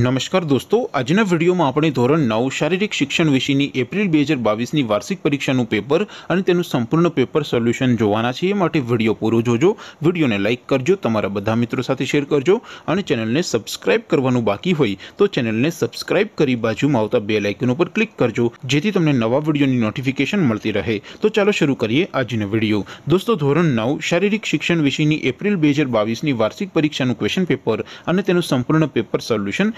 નમસ્કાર દોસ્તો આજના વિડીયોમાં આપણે ધોરણ નવ શારીરિક શિક્ષણ વિશેની એપ્રિલ બે હજાર બાવીસની વાર્ષિક પરીક્ષાનું પેપર અને તેનું સંપૂર્ણ પેપર સોલ્યુશન જોવાના છે એ માટે વિડીયો પૂરો જોજો વિડીયોને લાઇક કરજો તમારા બધા મિત્રો સાથે શેર કરજો અને ચેનલને સબસ્ક્રાઇબ કરવાનું બાકી હોય તો ચેનલને સબસ્ક્રાઇબ કરી બાજુમાં આવતા બે લાઇકન ઉપર ક્લિક કરજો જેથી તમને નવા વિડીયોની નોટિફિકેશન મળતી રહે તો ચાલો શરૂ કરીએ આજનો વિડીયો દોસ્તો ધોરણ નવ શારીરિક શિક્ષણ વિશેની એપ્રિલ બે હજાર બાવીસની વાર્ષિક પરીક્ષાનું ક્વેશ્ચન પેપર અને તેનું સંપૂર્ણ પેપર સોલ્યુશન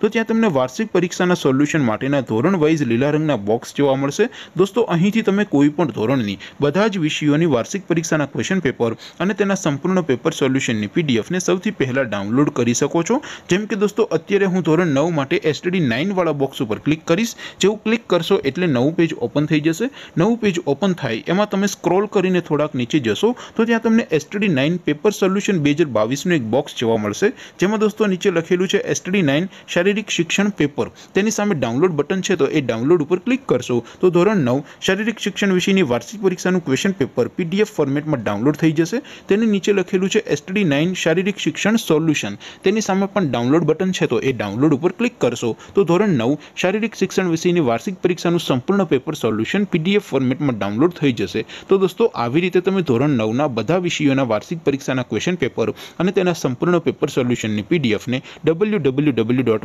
તો ત્યાં તમને વાર્ષિક પરીક્ષાના સોલ્યુશન માટેના ધોરણ વાઇઝ લીલા રંગના બોક્સ જોવા મળશે. દોસ્તો અહીંથી તમે કોઈ પણ ધોરણની બધા જ વિષયોની વાર્ષિક પરીક્ષાના ક્વેશ્ચન પેપર અને તેના સંપૂર્ણ પેપર સોલ્યુશનની પીડીએફ ને સૌથી પહેલા ડાઉનલોડ કરી શકો છો. જેમ કે દોસ્તો અત્યારે હું ધોરણ 9 માટે STD 9 વાળો બોક્સ ઉપર ક્લિક કરીશ. જે હું ક્લિક કરશો એટલે નવું પેજ ઓપન થઈ જશે. નવું પેજ ઓપન થાય એમાં તમે સ્ક્રોલ કરીને થોડાક નીચે જશો તો ત્યાં તમને STD 9 પેપર સોલ્યુશન 2022 નો એક બોક્સ જોવા મળશે. જેમાં દોસ્તો નીચે લખેલું છે STD 9 શારીરિક શિક્ષણ પેપર તેની સામે ડાઉનલોડ બટન છે તો એ ડાઉનલોડ ઉપર ક્લિક કરશો તો ધોરણ નવ શારીરિક શિક્ષણ વિષયની વાર્ષિક પરીક્ષાનું ક્વેશ્ચન પેપર પીડીએફ ફોર્મેટમાં ડાઉનલોડ થઈ જશે તેની નીચે લખેલું છે એસટીડી નાઇન શારીરિક શિક્ષણ સોલ્યુશન તેની સામે પણ ડાઉનલોડ બટન છે તો એ ડાઉનલોડ ઉપર ક્લિક કરશો તો ધોરણ નવ શારીરિક શિક્ષણ વિષયની વાર્ષિક પરીક્ષાનું સંપૂર્ણ પેપર સોલ્યુશન પીડીએફ ફોર્મેટમાં ડાઉનલોડ થઈ જશે તો દોસ્તો આવી રીતે તમે ધોરણ નવના બધા વિષયોના વાર્ષિક પરીક્ષાના ક્વેશ્ચન પેપર અને તેના સંપૂર્ણ પેપર સોલ્યુશનની પીડીએફને ડબલ્યુ ડબલ્યુ ડબલ્યુ ડોટ